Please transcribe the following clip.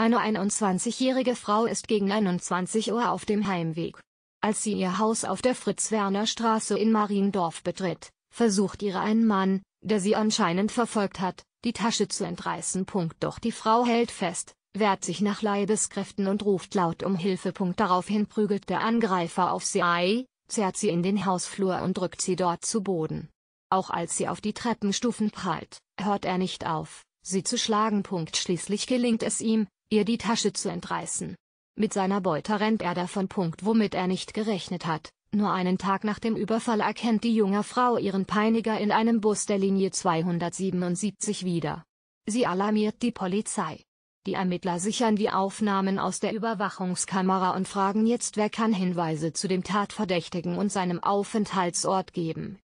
Eine 21-jährige Frau ist gegen 21 Uhr auf dem Heimweg. Als sie ihr Haus auf der Fritz-Werner-Straße in Mariendorf betritt, versucht ihre ein Mann, der sie anscheinend verfolgt hat, die Tasche zu entreißen. Doch die Frau hält fest, wehrt sich nach Leibeskräften und ruft laut um Hilfe. Daraufhin prügelt der Angreifer auf sie ein, zerrt sie in den Hausflur und drückt sie dort zu Boden. Auch als sie auf die Treppenstufen prallt, hört er nicht auf, sie zu schlagen. Schließlich gelingt es ihm, ihr die Tasche zu entreißen. Mit seiner Beute rennt er davon. Punkt, womit er nicht gerechnet hat. Nur einen Tag nach dem Überfall erkennt die junge Frau ihren Peiniger in einem Bus der Linie 277 wieder. Sie alarmiert die Polizei. Die Ermittler sichern die Aufnahmen aus der Überwachungskamera und fragen jetzt, wer kann Hinweise zu dem Tatverdächtigen und seinem Aufenthaltsort geben.